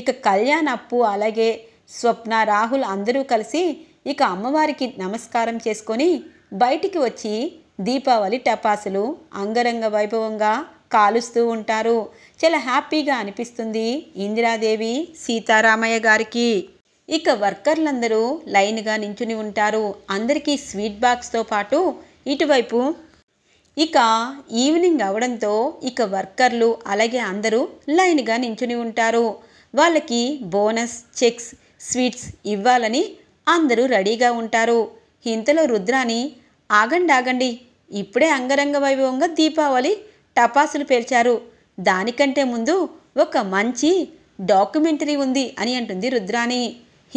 ఇక కళ్యాణ్ అప్పు అలాగే స్వప్న రాహుల్ అందరూ కలిసి ఇక అమ్మవారికి నమస్కారం చేసుకొని బయటికి వచ్చి దీపావళి టపాసులు అంగరంగ వైభవంగా కాలుస్తూ ఉంటారు చాలా హ్యాపీగా అనిపిస్తుంది ఇందిరాదేవి సీతారామయ్య గారికి ఇక వర్కర్లందరూ లైన్గా నించుని ఉంటారు అందరికీ స్వీట్ బాక్స్తో పాటు ఇటువైపు ఇక ఈవినింగ్ అవడంతో ఇక వర్కర్లు అలాగే అందరూ లైన్గా నించుని ఉంటారు వాళ్ళకి బోనస్ చెక్స్ స్వీట్స్ ఇవ్వాలని అందరూ రెడీగా ఉంటారు ఇంతలో రుద్రాని ఆగండి ఆగండి ఇప్పుడే అంగరంగ వైభవంగా దీపావళి టపాసులు పేల్చారు దానికంటే ముందు ఒక మంచి డాక్యుమెంటరీ ఉంది అని అంటుంది రుద్రాని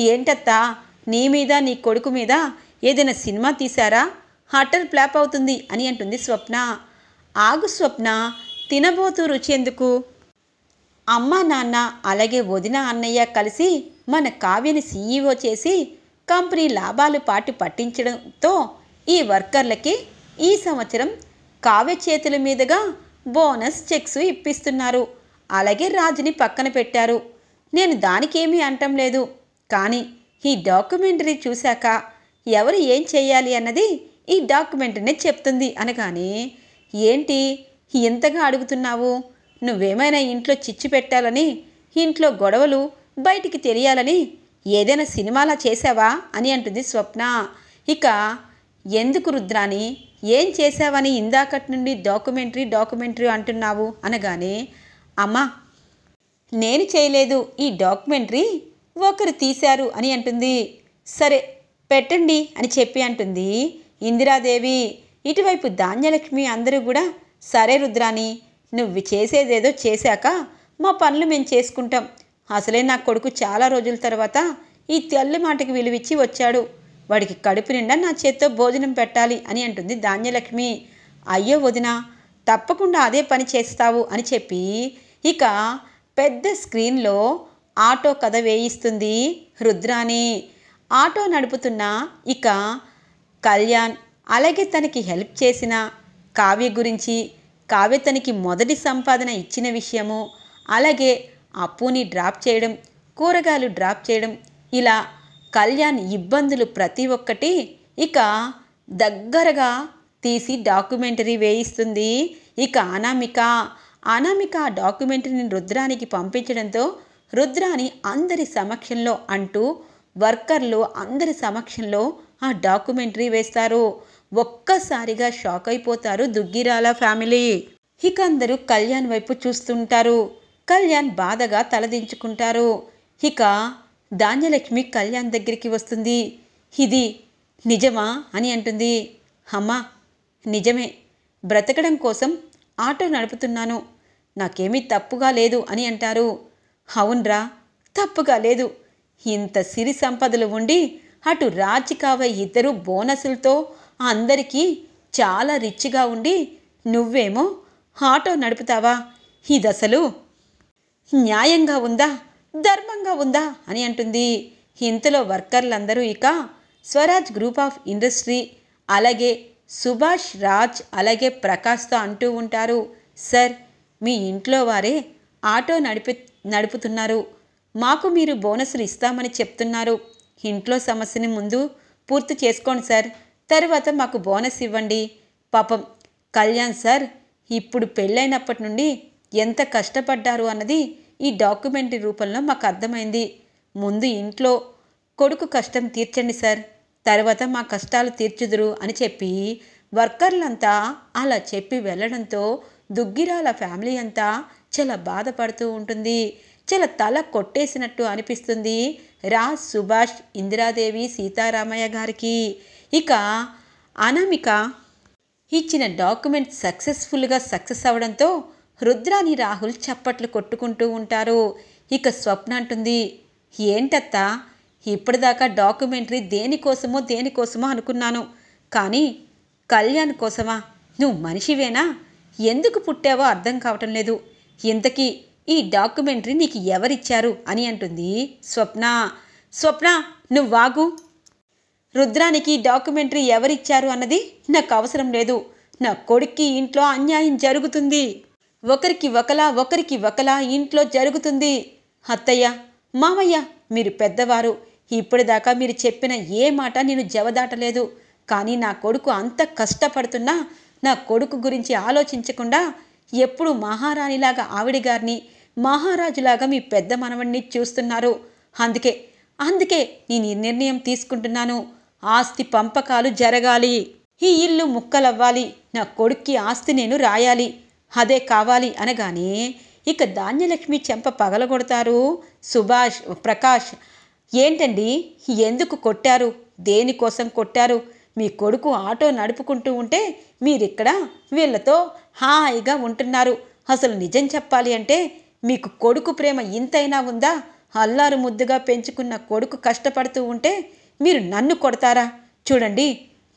ఏంటత్తా నీ మీద నీ కొడుకు మీద ఏదైనా సినిమా తీశారా హటర్ ప్లాప్ అవుతుంది అని అంటుంది స్వప్న ఆగు స్వప్న తినబోతూ రుచి ఎందుకు అమ్మ నాన్న అలాగే వదిన అన్నయ్య కలిసి మన కావ్యని సీఈఓ చేసి కంపెనీ లాభాలు పాటి పట్టించడంతో ఈ వర్కర్లకి ఈ సంవత్సరం కావ్య చేతుల మీదుగా బోనస్ చెక్స్ ఇప్పిస్తున్నారు అలాగే రాజుని పక్కన పెట్టారు నేను దానికేమీ అంటం లేదు కానీ ఈ డాక్యుమెంటరీ చూశాక ఎవరు ఏం చేయాలి అన్నది ఈ డాక్యుమెంటరీనే చెప్తుంది అనగానే ఏంటి ఎంతగా అడుగుతున్నావు నువ్వేమైనా ఇంట్లో చిచ్చు పెట్టాలని ఇంట్లో గొడవలు బయటికి తెలియాలని ఏదైనా సినిమాలా చేశావా అని అంటుంది స్వప్న ఇక ఎందుకు రుద్రాని ఏం చేశావని ఇందాకటి నుండి డాక్యుమెంటరీ డాక్యుమెంటరీ అంటున్నావు అనగానే అమ్మా నేను చేయలేదు ఈ డాక్యుమెంటరీ ఒకరు తీశారు అని అంటుంది సరే పెట్టండి అని చెప్పి అంటుంది ఇందిరాదేవి ఇటువైపు ధాన్యలక్ష్మి అందరూ కూడా సరే రుద్రాని నువ్వు చేసేదేదో చేశాక మా పనులు మేము చేసుకుంటాం అసలే నా కొడుకు చాలా రోజుల తర్వాత ఈ తల్లి మాటకి విలువిచ్చి వచ్చాడు వాడికి కడుపు నిండా నా చేత్తో భోజనం పెట్టాలి అని అంటుంది ధాన్యలక్ష్మి అయ్యో వదిన తప్పకుండా అదే పని చేస్తావు అని చెప్పి ఇక పెద్ద స్క్రీన్లో ఆటో కథ వేయిస్తుంది రుద్రాని ఆటో నడుపుతున్న ఇక కళ్యాణ్ అలాగే తనకి హెల్ప్ చేసిన కావ్య గురించి కావ్యతనికి మొదటి సంపాదన ఇచ్చిన విషయము అలాగే అప్పుని డ్రాప్ చేయడం కూరగాయలు డ్రాప్ చేయడం ఇలా కళ్యాణ్ ఇబ్బందులు ప్రతి ఒక్కటి ఇక దగ్గరగా తీసి డాక్యుమెంటరీ వేయిస్తుంది ఇక అనామిక అనామిక డాక్యుమెంటరీని రుద్రానికి పంపించడంతో రుద్రాని అందరి సమక్షంలో అంటూ వర్కర్లు అందరి సమక్షంలో ఆ డాక్యుమెంటరీ వేస్తారు ఒక్కసారిగా షాక్ అయిపోతారు దుగ్గిరాల ఫ్యామిలీ ఇక అందరూ కళ్యాణ్ వైపు చూస్తుంటారు కళ్యాణ్ బాధగా తలదించుకుంటారు ఇక ధాన్యలక్ష్మి కళ్యాణ్ దగ్గరికి వస్తుంది ఇది నిజమా అని అంటుంది అమ్మా నిజమే బ్రతకడం కోసం ఆటో నడుపుతున్నాను నాకేమీ తప్పుగా లేదు అని అంటారు అవునరా తప్పుగా లేదు ఇంత సిరి సంపదలు ఉండి అటు రాజీ ఇద్దరు బోనసులతో అందరికీ చాలా రిచ్గా ఉండి నువ్వేమో ఆటో నడుపుతావా ఇదసలు న్యాయంగా ఉందా ధర్మంగా ఉందా అని అంటుంది ఇంతలో వర్కర్లందరూ ఇక స్వరాజ్ గ్రూప్ ఆఫ్ ఇండస్ట్రీ అలాగే సుభాష్ రాజ్ అలాగే ప్రకాష్తో అంటూ ఉంటారు సార్ మీ ఇంట్లో వారే ఆటో నడిపి నడుపుతున్నారు మాకు మీరు బోనస్లు ఇస్తామని చెప్తున్నారు ఇంట్లో సమస్యని ముందు పూర్తి చేసుకోండి సార్ తర్వాత మాకు బోనస్ ఇవ్వండి పాపం కళ్యాణ్ సార్ ఇప్పుడు పెళ్ళైనప్పటి నుండి ఎంత కష్టపడ్డారు అన్నది ఈ డాక్యుమెంటరీ రూపంలో మాకు అర్థమైంది ముందు ఇంట్లో కొడుకు కష్టం తీర్చండి సార్ తర్వాత మా కష్టాలు తీర్చుదురు అని చెప్పి వర్కర్లంతా అలా చెప్పి వెళ్ళడంతో దుగ్గిరాల ఫ్యామిలీ అంతా చాలా బాధపడుతూ ఉంటుంది చాలా తల కొట్టేసినట్టు అనిపిస్తుంది రాజ్ సుభాష్ ఇందిరాదేవి సీతారామయ్య గారికి ఇక అనామిక ఇచ్చిన డాక్యుమెంట్ సక్సెస్ఫుల్గా సక్సెస్ అవడంతో రుద్రాని రాహుల్ చప్పట్లు కొట్టుకుంటూ ఉంటారు ఇక స్వప్న అంటుంది ఏంటత్తా ఇప్పటిదాకా డాక్యుమెంటరీ దేనికోసమో దేనికోసమో అనుకున్నాను కానీ కళ్యాణ్ కోసమా నువ్వు మనిషివేనా ఎందుకు పుట్టావో అర్థం కావటం లేదు ఇంతకీ ఈ డాక్యుమెంటరీ నీకు ఎవరిచ్చారు అని అంటుంది స్వప్న స్వప్న నువ్వాగు రుద్రానికి డాక్యుమెంటరీ ఎవరిచ్చారు అన్నది నాకు అవసరం లేదు నా కొడుక్కి ఇంట్లో అన్యాయం జరుగుతుంది ఒకరికి ఒకలా ఒకరికి ఒకలా ఇంట్లో జరుగుతుంది అత్తయ్య మామయ్య మీరు పెద్దవారు ఇప్పటిదాకా మీరు చెప్పిన ఏ మాట నేను జవదాటలేదు కానీ నా కొడుకు అంత కష్టపడుతున్నా నా కొడుకు గురించి ఆలోచించకుండా ఎప్పుడు మహారాణిలాగా ఆవిడ గారిని మహారాజులాగా మీ పెద్ద మనవణ్ణి చూస్తున్నారు అందుకే అందుకే నేను ఈ నిర్ణయం తీసుకుంటున్నాను ఆస్తి పంపకాలు జరగాలి ఈ ఇల్లు ముక్కలవ్వాలి నా కొడుక్కి ఆస్తి నేను రాయాలి అదే కావాలి అనగానే ఇక ధాన్యలక్ష్మి చెంప పగలగొడతారు సుభాష్ ప్రకాష్ ఏంటండి ఎందుకు కొట్టారు దేనికోసం కొట్టారు మీ కొడుకు ఆటో నడుపుకుంటూ ఉంటే మీరిక్కడ వీళ్ళతో హాయిగా ఉంటున్నారు అసలు నిజం చెప్పాలి అంటే మీకు కొడుకు ప్రేమ ఇంతైనా ఉందా అల్లారు ముద్దుగా పెంచుకున్న కొడుకు కష్టపడుతూ ఉంటే మీరు నన్ను కొడతారా చూడండి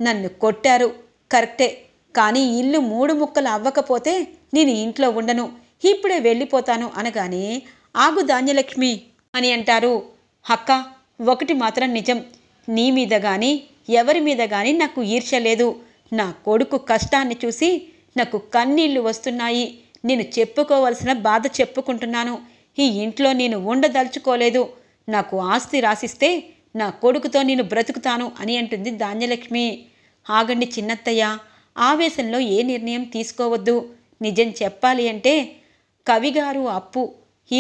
నన్ను కొట్టారు కరెక్టే కానీ ఇల్లు మూడు ముక్కలు అవ్వకపోతే నేను ఇంట్లో ఉండను ఇప్పుడే వెళ్ళిపోతాను అనగానే ఆగు ధాన్యలక్ష్మి అని అంటారు అక్క ఒకటి మాత్రం నిజం నీ మీద కానీ ఎవరి మీద కానీ నాకు ఈర్ష్య లేదు నా కొడుకు కష్టాన్ని చూసి నాకు కన్నీళ్లు వస్తున్నాయి నేను చెప్పుకోవలసిన బాధ చెప్పుకుంటున్నాను ఈ ఇంట్లో నేను ఉండదలుచుకోలేదు నాకు ఆస్తి రాసిస్తే నా కొడుకుతో నేను బ్రతుకుతాను అని అంటుంది ధాన్యలక్ష్మి ఆగండి చిన్నత్తయ్య ఆవేశంలో ఏ నిర్ణయం తీసుకోవద్దు నిజం చెప్పాలి అంటే కవిగారు అప్పు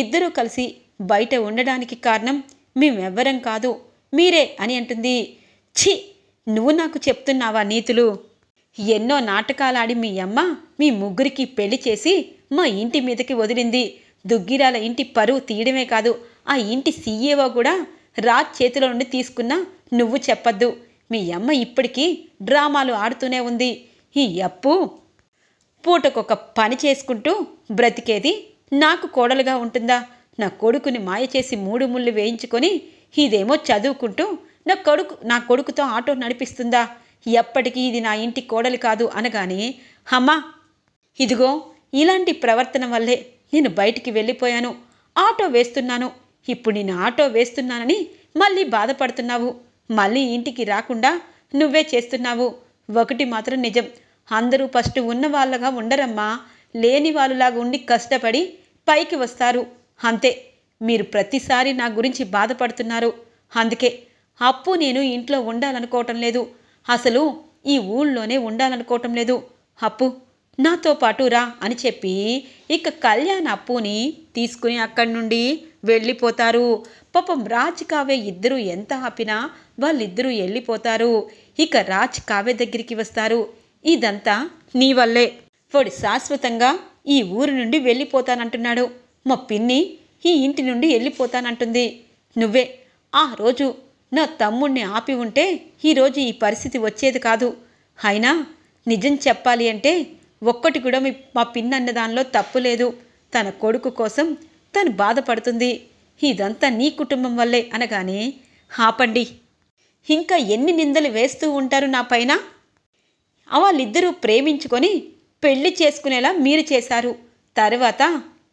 ఇద్దరూ కలిసి బయట ఉండడానికి కారణం మేమెవ్వరం కాదు మీరే అని అంటుంది ఛీ నువ్వు నాకు చెప్తున్నావా నీతులు ఎన్నో నాటకాలాడి మీ అమ్మ మీ ముగ్గురికి పెళ్లి చేసి మా ఇంటి మీదకి వదిలింది దుగ్గిరాల ఇంటి పరువు తీయడమే కాదు ఆ ఇంటి సీఏఓ కూడా రాజ్ చేతిలో నుండి తీసుకున్నా నువ్వు చెప్పద్దు మీ అమ్మ ఇప్పటికీ డ్రామాలు ఆడుతూనే ఉంది ఈ అప్పు పూటకొక పని చేసుకుంటూ బ్రతికేది నాకు కోడలుగా ఉంటుందా నా కొడుకుని మాయ చేసి మూడు ముళ్ళు వేయించుకొని ఇదేమో చదువుకుంటూ నా కొడుకు నా కొడుకుతో ఆటో నడిపిస్తుందా ఎప్పటికీ ఇది నా ఇంటి కోడలి కాదు అనగానే అమ్మా ఇదిగో ఇలాంటి ప్రవర్తన వల్లే నేను బయటికి వెళ్ళిపోయాను ఆటో వేస్తున్నాను ఇప్పుడు నేను ఆటో వేస్తున్నానని మళ్ళీ బాధపడుతున్నావు మళ్ళీ ఇంటికి రాకుండా నువ్వే చేస్తున్నావు ఒకటి మాత్రం నిజం అందరూ ఫస్ట్ ఉన్న వాళ్ళగా ఉండరమ్మా లేని వాళ్ళులాగా ఉండి కష్టపడి పైకి వస్తారు అంతే మీరు ప్రతిసారి నా గురించి బాధపడుతున్నారు అందుకే అప్పు నేను ఇంట్లో ఉండాలనుకోవటం లేదు అసలు ఈ ఊళ్ళోనే ఉండాలనుకోవటం లేదు అప్పు నాతో పాటు రా అని చెప్పి ఇక కళ్యాణ్ అప్పుని తీసుకుని అక్కడి నుండి వెళ్ళిపోతారు పాపం రాజ్ కావే ఇద్దరూ ఎంత ఆపినా వాళ్ళిద్దరూ వెళ్ళిపోతారు ఇక రాజ్ కావే దగ్గరికి వస్తారు ఇదంతా నీ వల్లే వాడు శాశ్వతంగా ఈ ఊరు నుండి వెళ్ళిపోతానంటున్నాడు మా పిన్ని ఈ ఇంటి నుండి వెళ్ళిపోతానంటుంది నువ్వే ఆ రోజు నా తమ్ముణ్ణి ఆపి ఉంటే ఈరోజు ఈ పరిస్థితి వచ్చేది కాదు అయినా నిజం చెప్పాలి అంటే ఒక్కటి కూడా మీ మా పిన్నన్న దానిలో తప్పు లేదు తన కొడుకు కోసం తను బాధపడుతుంది ఇదంతా నీ కుటుంబం వల్లే అనగానే ఆపండి ఇంకా ఎన్ని నిందలు వేస్తూ ఉంటారు నా పైన వాళ్ళిద్దరూ ప్రేమించుకొని పెళ్లి చేసుకునేలా మీరు చేశారు తర్వాత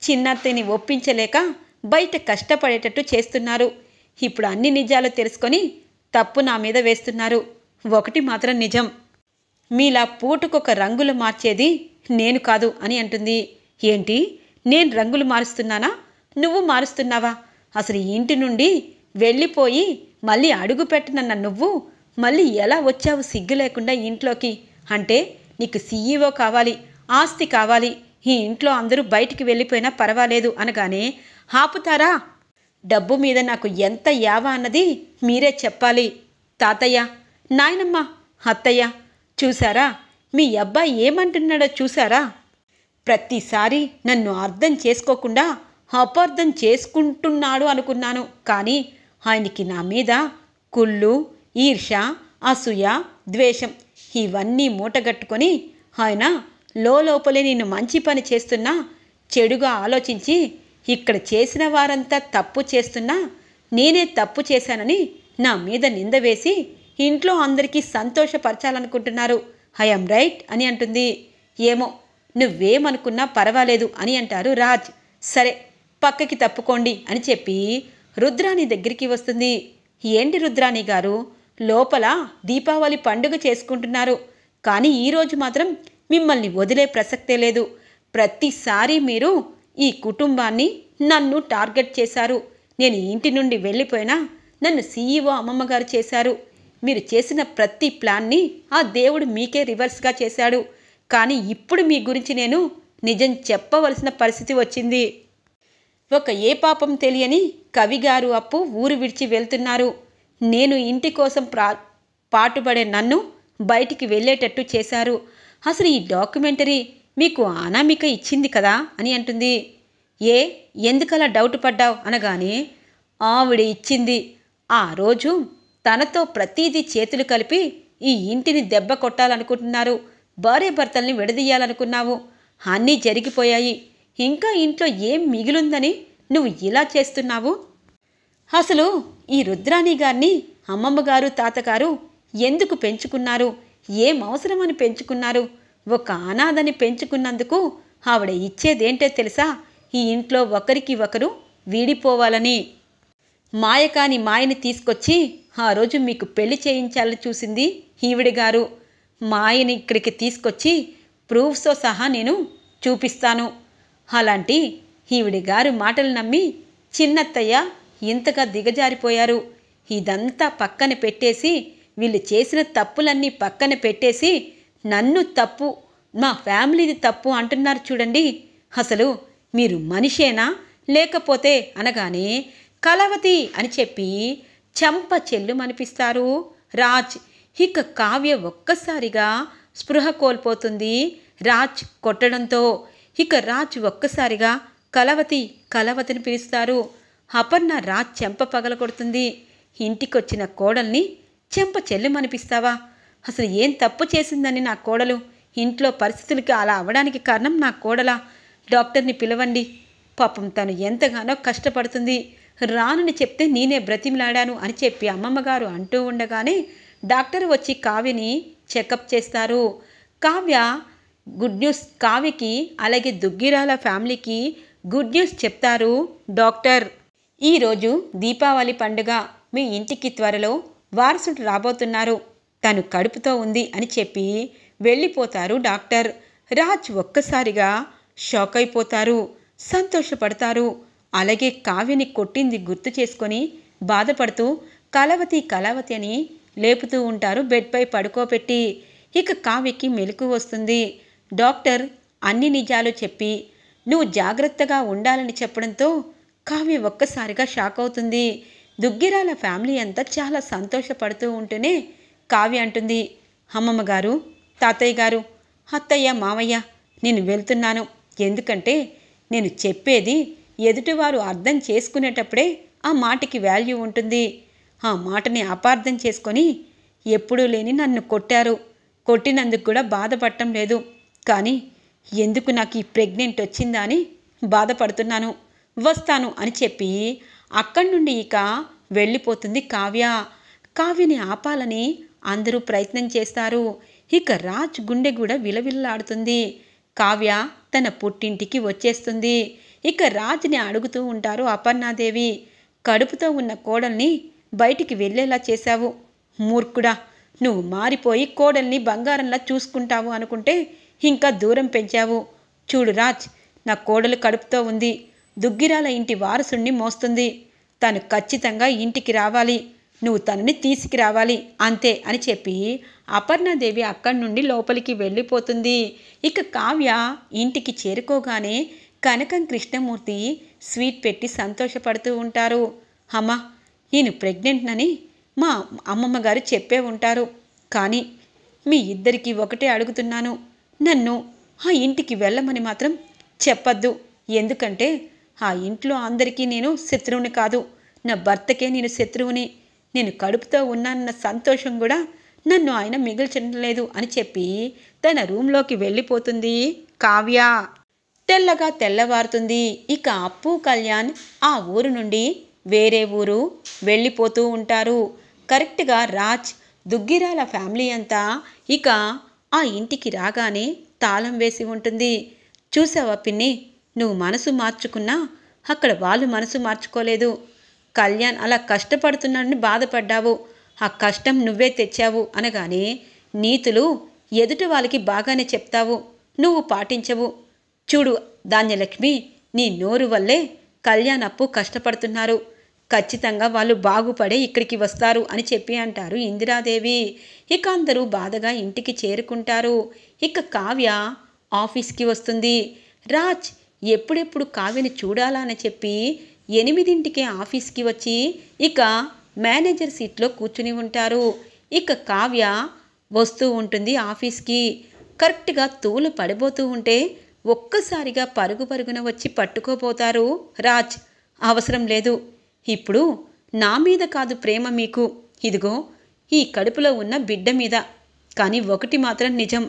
చిన్నత్తిని ఒప్పించలేక బయట కష్టపడేటట్టు చేస్తున్నారు ఇప్పుడు అన్ని నిజాలు తెలుసుకొని తప్పు నా మీద వేస్తున్నారు ఒకటి మాత్రం నిజం మీలా పూటకొక రంగులు మార్చేది నేను కాదు అని అంటుంది ఏంటి నేను రంగులు మారుస్తున్నానా నువ్వు మారుస్తున్నావా అసలు ఇంటి నుండి వెళ్ళిపోయి మళ్ళీ అడుగు పెట్టనన్న నువ్వు మళ్ళీ ఎలా వచ్చావు సిగ్గు లేకుండా ఇంట్లోకి అంటే నీకు సీఈఓ కావాలి ఆస్తి కావాలి ఈ ఇంట్లో అందరూ బయటికి వెళ్ళిపోయినా పర్వాలేదు అనగానే ఆపుతారా డబ్బు మీద నాకు ఎంత యావ అన్నది మీరే చెప్పాలి తాతయ్య నాయనమ్మ అత్తయ్య చూసారా మీ అబ్బాయి ఏమంటున్నాడో చూసారా ప్రతిసారి నన్ను అర్థం చేసుకోకుండా అపార్థం చేసుకుంటున్నాడు అనుకున్నాను కానీ ఆయనకి నా మీద కుళ్ళు ఈర్ష అసూయ ద్వేషం ఇవన్నీ మూటగట్టుకొని ఆయన లోపలే నేను మంచి పని చేస్తున్నా చెడుగా ఆలోచించి ఇక్కడ చేసిన వారంతా తప్పు చేస్తున్నా నేనే తప్పు చేశానని నా మీద నింద వేసి ఇంట్లో అందరికీ సంతోషపరచాలనుకుంటున్నారు ఐఎమ్ రైట్ అని అంటుంది ఏమో నువ్వేమనుకున్నా పర్వాలేదు అని అంటారు రాజ్ సరే పక్కకి తప్పుకోండి అని చెప్పి రుద్రాణి దగ్గరికి వస్తుంది ఏంటి రుద్రాణి గారు లోపల దీపావళి పండుగ చేసుకుంటున్నారు కానీ ఈరోజు మాత్రం మిమ్మల్ని వదిలే ప్రసక్తే లేదు ప్రతిసారి మీరు ఈ కుటుంబాన్ని నన్ను టార్గెట్ చేశారు నేను ఇంటి నుండి వెళ్ళిపోయినా నన్ను సీఈఓ అమ్మమ్మగారు చేశారు మీరు చేసిన ప్రతి ప్లాన్ని ఆ దేవుడు మీకే రివర్స్గా చేశాడు కానీ ఇప్పుడు మీ గురించి నేను నిజం చెప్పవలసిన పరిస్థితి వచ్చింది ఒక ఏ పాపం తెలియని కవిగారు అప్పు ఊరు విడిచి వెళ్తున్నారు నేను ఇంటి కోసం ప్రా పాటుపడే నన్ను బయటికి వెళ్ళేటట్టు చేశారు అసలు ఈ డాక్యుమెంటరీ మీకు అనామిక ఇచ్చింది కదా అని అంటుంది ఏ ఎందుకలా డౌట్ పడ్డావు అనగానే ఆవిడ ఇచ్చింది ఆ రోజు తనతో ప్రతీది చేతులు కలిపి ఈ ఇంటిని దెబ్బ కొట్టాలనుకుంటున్నారు భార్య భర్తల్ని విడదీయాలనుకున్నావు అన్నీ జరిగిపోయాయి ఇంకా ఇంట్లో ఏం మిగిలుందని నువ్వు ఇలా చేస్తున్నావు అసలు ఈ రుద్రాణి గారిని అమ్మమ్మగారు తాతగారు ఎందుకు పెంచుకున్నారు ఏం అవసరమని పెంచుకున్నారు ఒక అనాథని పెంచుకున్నందుకు ఆవిడ ఇచ్చేదేంటో తెలుసా ఈ ఇంట్లో ఒకరికి ఒకరు వీడిపోవాలని మాయకాని మాయని తీసుకొచ్చి ఆ రోజు మీకు పెళ్లి చేయించాలని చూసింది ఈవిడిగారు గారు మాయని ఇక్కడికి తీసుకొచ్చి ప్రూఫ్స్తో సహా నేను చూపిస్తాను అలాంటి ఈవిడిగారు గారు మాటలు నమ్మి చిన్నత్తయ్య ఇంతగా దిగజారిపోయారు ఇదంతా పక్కన పెట్టేసి వీళ్ళు చేసిన తప్పులన్నీ పక్కన పెట్టేసి నన్ను తప్పు మా ఫ్యామిలీది తప్పు అంటున్నారు చూడండి అసలు మీరు మనిషేనా లేకపోతే అనగానే కలవతి అని చెప్పి చెంప చెల్లు అనిపిస్తారు రాజ్ ఇక కావ్య ఒక్కసారిగా స్పృహ కోల్పోతుంది రాజ్ కొట్టడంతో ఇక రాజ్ ఒక్కసారిగా కలవతి కలవతిని పిలుస్తారు అపర్ణ రాజ్ చెంప పగల కొడుతుంది ఇంటికొచ్చిన కోడల్ని చెంప చెల్లు అనిపిస్తావా అసలు ఏం తప్పు చేసిందని నా కోడలు ఇంట్లో పరిస్థితులకి అలా అవ్వడానికి కారణం నా కోడలా డాక్టర్ని పిలవండి పాపం తను ఎంతగానో కష్టపడుతుంది రానని చెప్తే నేనే బ్రతిమిలాడాను అని చెప్పి అమ్మమ్మగారు అంటూ ఉండగానే డాక్టర్ వచ్చి కావ్యని చెకప్ చేస్తారు కావ్య గుడ్ న్యూస్ కావ్యకి అలాగే దుగ్గిరాల ఫ్యామిలీకి గుడ్ న్యూస్ చెప్తారు డాక్టర్ ఈరోజు దీపావళి పండుగ మీ ఇంటికి త్వరలో వారసుడు రాబోతున్నారు తను కడుపుతో ఉంది అని చెప్పి వెళ్ళిపోతారు డాక్టర్ రాజ్ ఒక్కసారిగా షాక్ అయిపోతారు సంతోషపడతారు అలాగే కావ్యని కొట్టింది గుర్తు చేసుకొని బాధపడుతూ కలవతి కలవతి అని లేపుతూ ఉంటారు బెడ్పై పడుకోబెట్టి ఇక కావ్యకి మెలకు వస్తుంది డాక్టర్ అన్ని నిజాలు చెప్పి నువ్వు జాగ్రత్తగా ఉండాలని చెప్పడంతో కావ్య ఒక్కసారిగా షాక్ అవుతుంది దుగ్గిరాల ఫ్యామిలీ అంతా చాలా సంతోషపడుతూ ఉంటూనే కావ్య అంటుంది అమ్మమ్మ గారు తాతయ్య గారు అత్తయ్య మావయ్య నేను వెళ్తున్నాను ఎందుకంటే నేను చెప్పేది ఎదుటివారు అర్థం చేసుకునేటప్పుడే ఆ మాటకి వాల్యూ ఉంటుంది ఆ మాటని అపార్థం చేసుకొని ఎప్పుడూ లేని నన్ను కొట్టారు కొట్టినందుకు కూడా బాధపడటం లేదు కానీ ఎందుకు నాకు ఈ ప్రెగ్నెంట్ వచ్చిందా అని బాధపడుతున్నాను వస్తాను అని చెప్పి అక్కడి నుండి ఇక వెళ్ళిపోతుంది కావ్య కావ్యని ఆపాలని అందరూ ప్రయత్నం చేస్తారు ఇక రాజ్ గుండె కూడా విలవిల్లాడుతుంది కావ్య తన పుట్టింటికి వచ్చేస్తుంది ఇక రాజ్ని అడుగుతూ ఉంటారు అపర్ణాదేవి కడుపుతో ఉన్న కోడల్ని బయటికి వెళ్ళేలా చేశావు మూర్ఖుడా నువ్వు మారిపోయి కోడల్ని బంగారంలా చూసుకుంటావు అనుకుంటే ఇంకా దూరం పెంచావు చూడు రాజ్ నా కోడలు కడుపుతో ఉంది దుగ్గిరాల ఇంటి వారసుణ్ణి మోస్తుంది తను ఖచ్చితంగా ఇంటికి రావాలి నువ్వు తనని తీసుకురావాలి అంతే అని చెప్పి అపర్ణాదేవి అక్కడి నుండి లోపలికి వెళ్ళిపోతుంది ఇక కావ్య ఇంటికి చేరుకోగానే కనకం కృష్ణమూర్తి స్వీట్ పెట్టి సంతోషపడుతూ ఉంటారు అమ్మ నేను ప్రెగ్నెంట్నని మా అమ్మమ్మ గారు చెప్పే ఉంటారు కానీ మీ ఇద్దరికి ఒకటే అడుగుతున్నాను నన్ను ఆ ఇంటికి వెళ్ళమని మాత్రం చెప్పద్దు ఎందుకంటే ఆ ఇంట్లో అందరికీ నేను శత్రువుని కాదు నా భర్తకే నేను శత్రువుని నేను కడుపుతో ఉన్నానన్న సంతోషం కూడా నన్ను ఆయన మిగిల్చలేదు అని చెప్పి తన రూంలోకి వెళ్ళిపోతుంది కావ్య తెల్లగా తెల్లవారుతుంది ఇక అప్పు కళ్యాణ్ ఆ ఊరు నుండి వేరే ఊరు వెళ్ళిపోతూ ఉంటారు కరెక్ట్గా రాజ్ దుగ్గిరాల ఫ్యామిలీ అంతా ఇక ఆ ఇంటికి రాగానే తాళం వేసి ఉంటుంది చూసావా పిన్ని నువ్వు మనసు మార్చుకున్నా అక్కడ వాళ్ళు మనసు మార్చుకోలేదు కళ్యాణ్ అలా కష్టపడుతున్నాడని బాధపడ్డావు ఆ కష్టం నువ్వే తెచ్చావు అనగానే నీతులు ఎదుటి వాళ్ళకి బాగానే చెప్తావు నువ్వు పాటించవు చూడు ధాన్యలక్ష్మి నీ నోరు వల్లే కళ్యాణ్ అప్పు కష్టపడుతున్నారు ఖచ్చితంగా వాళ్ళు బాగుపడే ఇక్కడికి వస్తారు అని చెప్పి అంటారు ఇందిరాదేవి ఇక అందరూ బాధగా ఇంటికి చేరుకుంటారు ఇక కావ్య ఆఫీస్కి వస్తుంది రాజ్ ఎప్పుడెప్పుడు కావ్యని చూడాలని చెప్పి ఎనిమిదింటికే ఆఫీస్కి వచ్చి ఇక మేనేజర్ సీట్లో కూర్చుని ఉంటారు ఇక కావ్య వస్తూ ఉంటుంది ఆఫీస్కి కరెక్ట్గా తూలు పడిపోతూ ఉంటే ఒక్కసారిగా పరుగు పరుగున వచ్చి పట్టుకోపోతారు రాజ్ అవసరం లేదు ఇప్పుడు నా మీద కాదు ప్రేమ మీకు ఇదిగో ఈ కడుపులో ఉన్న బిడ్డ మీద కానీ ఒకటి మాత్రం నిజం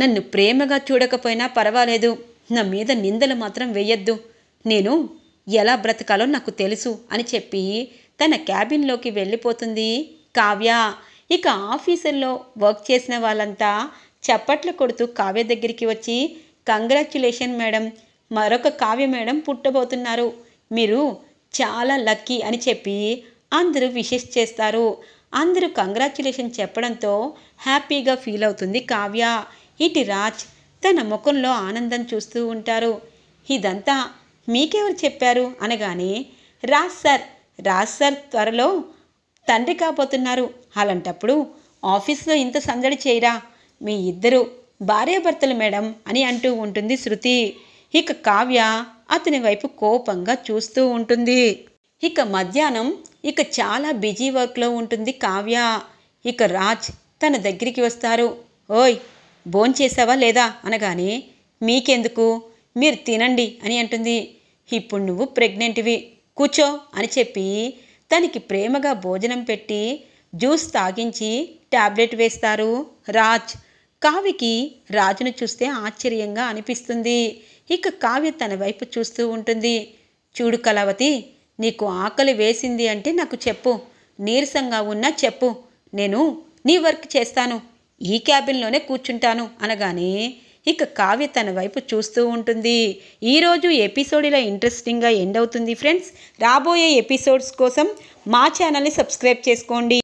నన్ను ప్రేమగా చూడకపోయినా పర్వాలేదు నా మీద నిందలు మాత్రం వేయద్దు నేను ఎలా బ్రతకాలో నాకు తెలుసు అని చెప్పి తన క్యాబిన్లోకి వెళ్ళిపోతుంది కావ్య ఇక ఆఫీసుల్లో వర్క్ చేసిన వాళ్ళంతా చప్పట్లు కొడుతూ కావ్య దగ్గరికి వచ్చి కంగ్రాచ్యులేషన్ మేడం మరొక కావ్య మేడం పుట్టబోతున్నారు మీరు చాలా లక్కీ అని చెప్పి అందరూ విషెస్ చేస్తారు అందరూ కంగ్రాచ్యులేషన్ చెప్పడంతో హ్యాపీగా ఫీల్ అవుతుంది కావ్య ఇటు రాజ్ తన ముఖంలో ఆనందం చూస్తూ ఉంటారు ఇదంతా మీకెవరు చెప్పారు అనగానే రాజ్ సార్ రాజ్ సార్ త్వరలో తండ్రి కాబోతున్నారు అలాంటప్పుడు ఆఫీస్లో ఇంత సందడి చేయరా మీ ఇద్దరు భార్యాభర్తలు మేడం అని అంటూ ఉంటుంది శృతి ఇక కావ్య అతని వైపు కోపంగా చూస్తూ ఉంటుంది ఇక మధ్యాహ్నం ఇక చాలా బిజీ వర్క్లో ఉంటుంది కావ్య ఇక రాజ్ తన దగ్గరికి వస్తారు ఓయ్ భోంచేసావా లేదా అనగానే మీకెందుకు మీరు తినండి అని అంటుంది ఇప్పుడు నువ్వు ప్రెగ్నెంట్వి కూర్చో అని చెప్పి తనకి ప్రేమగా భోజనం పెట్టి జ్యూస్ తాగించి ట్యాబ్లెట్ వేస్తారు రాజ్ కావికి రాజును చూస్తే ఆశ్చర్యంగా అనిపిస్తుంది ఇక కావ్య తన వైపు చూస్తూ ఉంటుంది చూడు కళావతి నీకు ఆకలి వేసింది అంటే నాకు చెప్పు నీరసంగా ఉన్నా చెప్పు నేను నీ వర్క్ చేస్తాను ఈ క్యాబిన్లోనే కూర్చుంటాను అనగానే ఇక కావ్య తన వైపు చూస్తూ ఉంటుంది ఈరోజు ఎపిసోడ్ ఇలా ఇంట్రెస్టింగ్గా ఎండ్ అవుతుంది ఫ్రెండ్స్ రాబోయే ఎపిసోడ్స్ కోసం మా ఛానల్ని సబ్స్క్రైబ్ చేసుకోండి